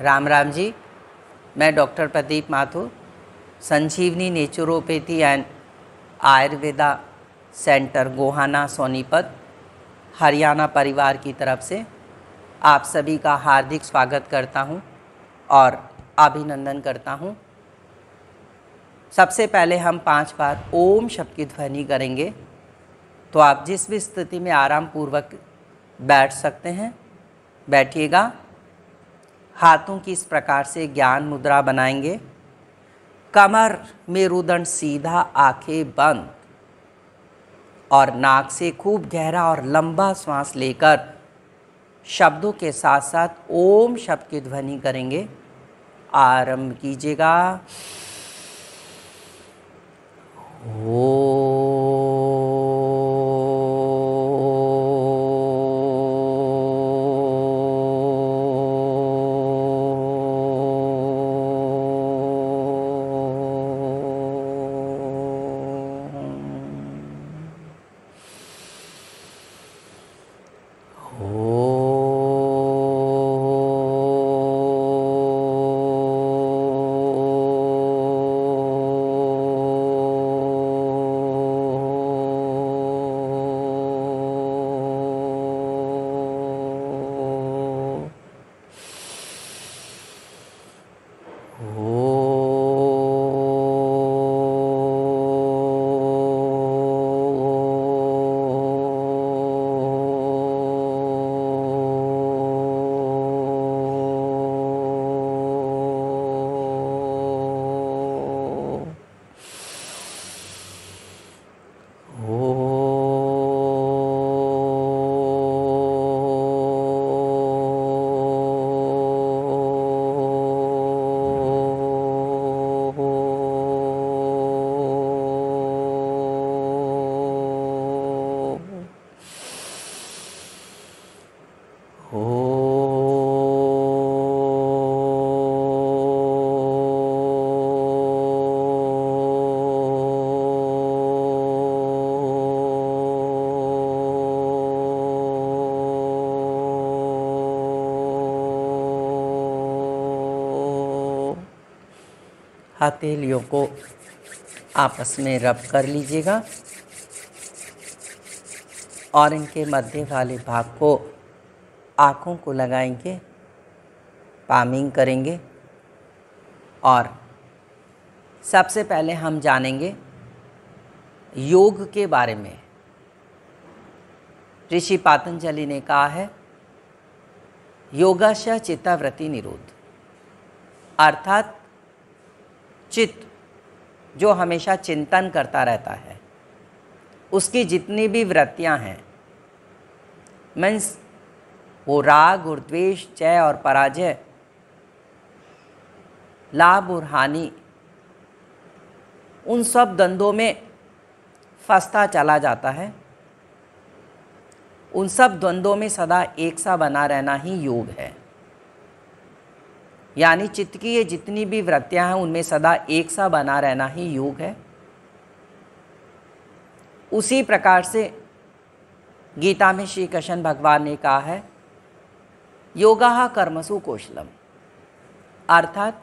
राम राम जी मैं doctor Pradeep Mathur Sanjeevani naturopathy and Ayurveda centre Gohana Sonipat Haryana परिवार की तरफ से आप सभी का हार्दिक स्वागत करता हूं और अभिनंदन करता हूं सबसे पहले हम पांच बार ओम शब्द की ध्वनि करेंगे तो आप जिस भी स्थिति में आराम पूर्वक बैठ सकते हैं बैठिएगा हाथों की इस प्रकार से ज्ञान मुद्रा बनाएंगे कमर में रुदन सीधा आंखें बंद और नाक से खूब गहरा और लंबा श्वास लेकर शब्दों के साथ साथ ओम शब्द की ध्वनि करेंगे आरंभ कीजिएगा ओ हथेलियों को आपस में रब कर लीजिएगा और इनके मध्य वाले भाग को आँखों को लगाएंगे पामिंग करेंगे और सबसे पहले हम जानेंगे योग के बारे में ऋषि पातंजलि ने कहा है योगाशय चित्ताव्रति निरोध अर्थात चित्त जो हमेशा चिंतन करता रहता है उसकी जितनी भी वृत्तियां हैं मीन्स वो राग और द्वेष जय और पराजय लाभ और हानि उन सब द्वंद्वों में फंसता चला जाता है उन सब द्वंद्वों में सदा एक सा बना रहना ही योग है यानी चित्त की ये जितनी भी वृत्तियां हैं उनमें सदा एक सा बना रहना ही योग है उसी प्रकार से गीता में श्री कृष्ण भगवान ने कहा है योगा कर्मसु कौशलम अर्थात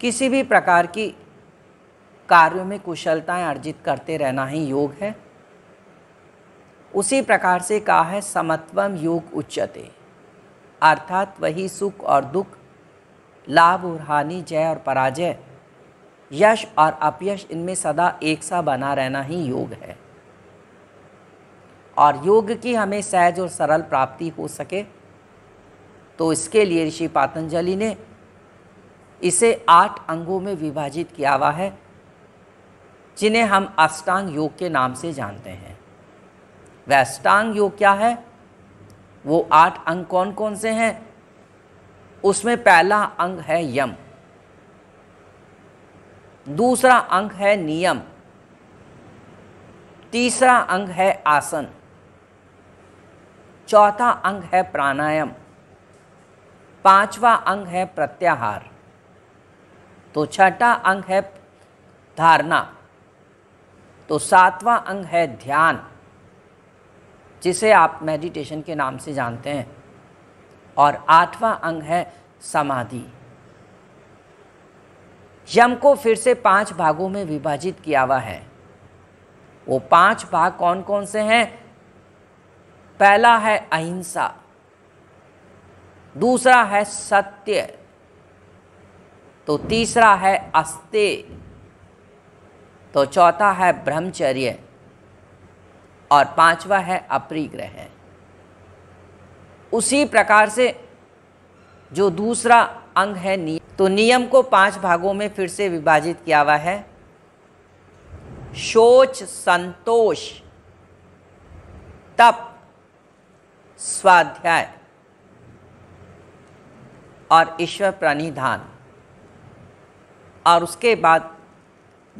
किसी भी प्रकार की कार्यों में कुशलताएं अर्जित करते रहना ही योग है उसी प्रकार से कहा है समत्वम योग उच्चते अर्थात वही सुख और दुख लाभ और हानि जय और पराजय यश और अपयश इनमें सदा एक सा बना रहना ही योग है और योग की हमें सहज और सरल प्राप्ति हो सके तो इसके लिए ऋषि पातंजलि ने इसे आठ अंगों में विभाजित किया हुआ है जिन्हें हम अष्टांग योग के नाम से जानते हैं वह अष्टांग योग क्या है वो आठ अंग कौन कौन से हैं उसमें पहला अंग है यम दूसरा अंग है नियम तीसरा अंग है आसन चौथा अंग है प्राणायाम पांचवा अंग है प्रत्याहार तो छठा अंग है धारणा तो सातवां अंग है ध्यान जिसे आप मेडिटेशन के नाम से जानते हैं और आठवां अंग है समाधि यम को फिर से पांच भागों में विभाजित किया हुआ है वो पांच भाग कौन कौन से हैं पहला है अहिंसा दूसरा है सत्य तो तीसरा है अस्ते तो चौथा है ब्रह्मचर्य और पांचवा है अपरिग्रह उसी प्रकार से जो दूसरा अंग है नियम तो नियम को पांच भागों में फिर से विभाजित किया हुआ है शोच संतोष तप स्वाध्याय और ईश्वर प्रणिधान और उसके बाद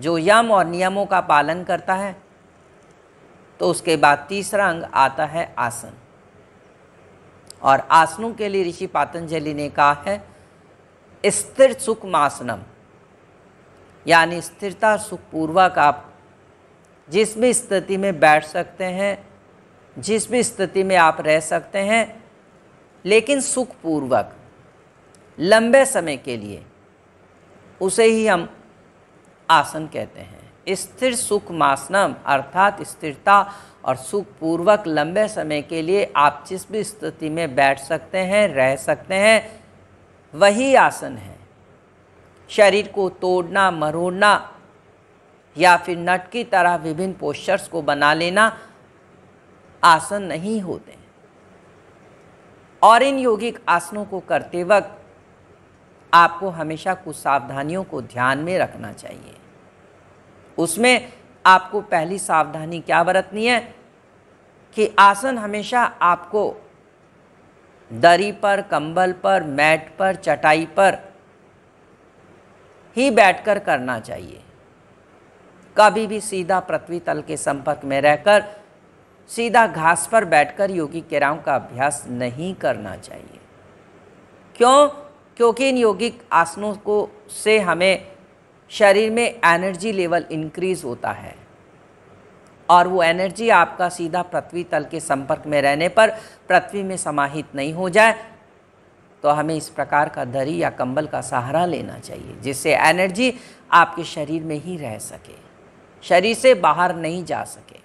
जो यम और नियमों का पालन करता है तो उसके बाद तीसरा अंग आता है आसन और आसनों के लिए ऋषि पातंजलि ने कहा है स्थिर सुख मासनम यानी स्थिरता सुखपूर्वक आप जिस भी स्थिति में बैठ सकते हैं जिस भी स्थिति में आप रह सकते हैं लेकिन सुखपूर्वक लंबे समय के लिए उसे ही हम आसन कहते हैं स्थिर सुख मासनम अर्थात स्थिरता और सुख पूर्वक लंबे समय के लिए आप जिस भी स्थिति में बैठ सकते हैं रह सकते हैं वही आसन है शरीर को तोड़ना मरोड़ना या फिर नट की तरह विभिन्न पोस्चर्स को बना लेना आसन नहीं होते और इन योगिक आसनों को करते वक्त आपको हमेशा कुछ सावधानियों को ध्यान में रखना चाहिए उसमें आपको पहली सावधानी क्या बरतनी है कि आसन हमेशा आपको दरी पर कंबल पर मैट पर चटाई पर ही बैठकर करना चाहिए कभी भी सीधा पृथ्वी तल के संपर्क में रहकर सीधा घास पर बैठकर योगी क्रियाओं का अभ्यास नहीं करना चाहिए क्यों क्योंकि इन योगिक आसनों को से हमें शरीर में एनर्जी लेवल इंक्रीज़ होता है और वो एनर्जी आपका सीधा पृथ्वी तल के संपर्क में रहने पर पृथ्वी में समाहित नहीं हो जाए तो हमें इस प्रकार का दरी या कंबल का सहारा लेना चाहिए जिससे एनर्जी आपके शरीर में ही रह सके शरीर से बाहर नहीं जा सके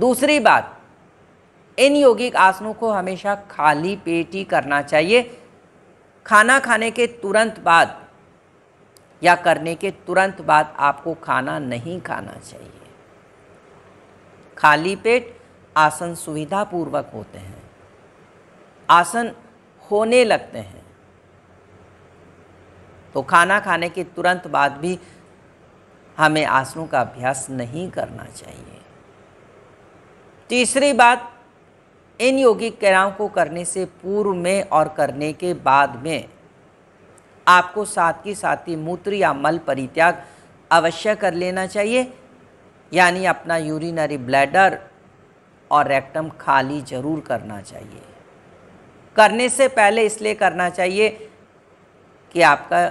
दूसरी बात इन योगिक आसनों को हमेशा खाली पेट ही करना चाहिए खाना खाने के तुरंत बाद या करने के तुरंत बाद आपको खाना नहीं खाना चाहिए खाली पेट आसन सुविधापूर्वक होते हैं आसन होने लगते हैं तो खाना खाने के तुरंत बाद भी हमें आसनों का अभ्यास नहीं करना चाहिए तीसरी बात इन योगिक क्रियाओं को करने से पूर्व में और करने के बाद में आपको साथ ही साथ ही मूत्र या मल परित्याग अवश्य कर लेना चाहिए यानी अपना यूरिनरी ब्लैडर और रेक्टम खाली जरूर करना चाहिए करने से पहले इसलिए करना चाहिए कि आपका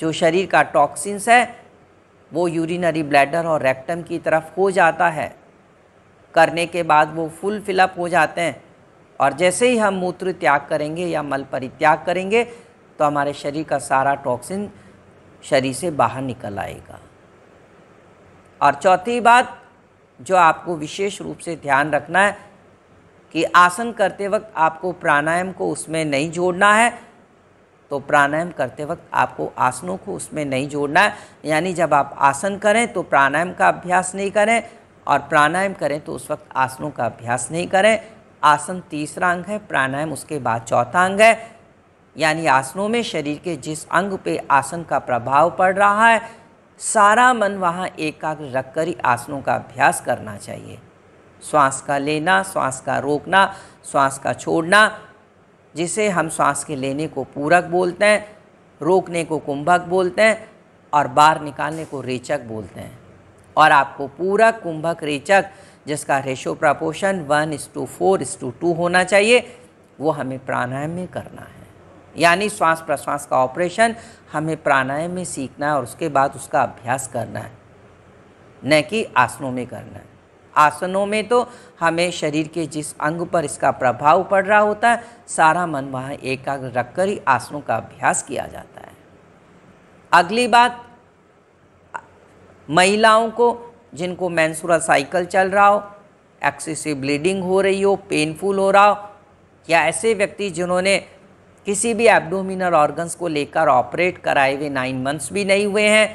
जो शरीर का टॉक्सिन्स है वो यूरिनरी ब्लैडर और रेक्टम की तरफ हो जाता है करने के बाद वो फुल फिलअप हो जाते हैं और जैसे ही हम मूत्र त्याग करेंगे या मल परित्याग करेंगे तो हमारे शरीर का सारा टॉक्सिन शरीर से बाहर निकल आएगा और चौथी बात जो आपको विशेष रूप से ध्यान रखना है कि आसन करते वक्त आपको प्राणायाम को उसमें नहीं जोड़ना है तो प्राणायाम करते वक्त आपको आसनों को उसमें नहीं जोड़ना है यानी जब आप आसन करें तो प्राणायाम का अभ्यास नहीं करें और प्राणायाम करें तो उस वक्त आसनों का अभ्यास नहीं करें आसन तीसरा अंग है प्राणायाम उसके बाद चौथा अंग है यानी आसनों में शरीर के जिस अंग पे आसन का प्रभाव पड़ रहा है सारा मन वहाँ एकाग्र रख कर ही आसनों का अभ्यास करना चाहिए श्वास का लेना श्वास का रोकना श्वास का छोड़ना जिसे हम श्वास के लेने को पूरक बोलते हैं रोकने को कुंभक बोलते हैं और बाहर निकालने को रेचक बोलते हैं और आपको पूरक कुंभक रेचक जिसका ratio proportion one is to four is to two होना चाहिए वो हमें प्राणायाम में करना है यानी श्वास प्रश्वास का ऑपरेशन हमें प्राणायाम में सीखना है और उसके बाद उसका अभ्यास करना है न कि आसनों में करना है आसनों में तो हमें शरीर के जिस अंग पर इसका प्रभाव पड़ रहा होता है सारा मन वहाँ एकाग्र रखकर ही आसनों का अभ्यास किया जाता है अगली बात महिलाओं को जिनको मैंसूरा साइकिल चल रहा हो एक्सेसिव ब्लीडिंग हो रही हो पेनफुल हो रहा हो या ऐसे व्यक्ति जिन्होंने किसी भी एब्डोमिनल ऑर्गन्स को लेकर ऑपरेट कराए हुए नाइन मंथ्स भी नहीं हुए हैं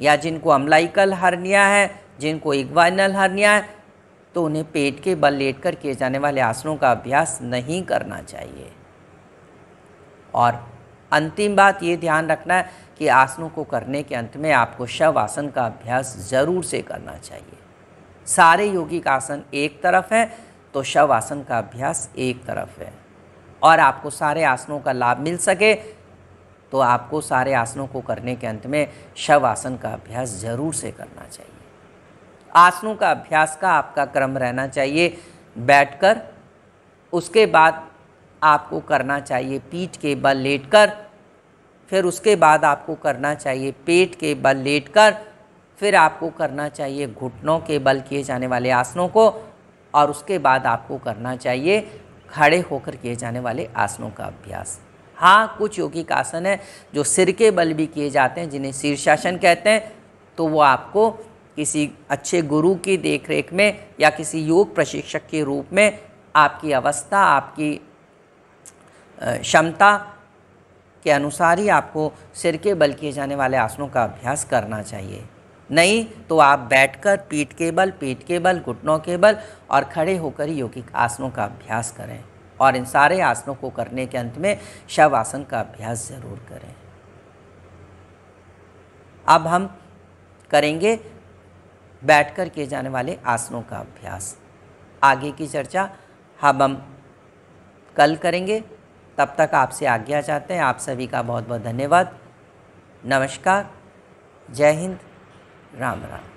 या जिनको अमलाइकल हर्निया है जिनको इग्वाइनल हर्निया है तो उन्हें पेट के बल लेट कर किए जाने वाले आसनों का अभ्यास नहीं करना चाहिए और अंतिम बात ये ध्यान रखना है कि आसनों को करने के अंत में आपको शव आसन का अभ्यास ज़रूर से करना चाहिए सारे योगिक आसन एक तरफ हैं तो शव आसन का अभ्यास एक तरफ है और आपको सारे आसनों का लाभ मिल सके तो आपको सारे आसनों को करने के अंत में शव आसन का अभ्यास ज़रूर से करना चाहिए आसनों का अभ्यास का आपका क्रम रहना चाहिए बैठकर उसके बाद आपको करना चाहिए पीठ के बल लेटकर फिर उसके बाद आपको करना चाहिए पेट के बल लेटकर फिर आपको करना चाहिए घुटनों के बल किए जाने वाले आसनों को और उसके बाद आपको करना चाहिए खड़े होकर किए जाने वाले आसनों का अभ्यास हाँ कुछ योगिक आसन है जो सिर के बल भी किए जाते हैं जिन्हें शीर्षासन कहते हैं तो वो आपको किसी अच्छे गुरु की देखरेख में या किसी योग प्रशिक्षक के रूप में आपकी अवस्था आपकी क्षमता के अनुसार ही आपको सिर के बल किए जाने वाले आसनों का अभ्यास करना चाहिए नहीं तो आप बैठकर पीठ के बल पेट के बल घुटनों के बल और खड़े होकर यौगिक आसनों का अभ्यास करें और इन सारे आसनों को करने के अंत में शव आसन का अभ्यास ज़रूर करें अब हम करेंगे बैठकर किए जाने वाले आसनों का अभ्यास आगे की चर्चा हम हम कल करेंगे तब तक आपसे आज्ञा चाहते हैं आप सभी का बहुत बहुत धन्यवाद नमस्कार जय हिंद राम राम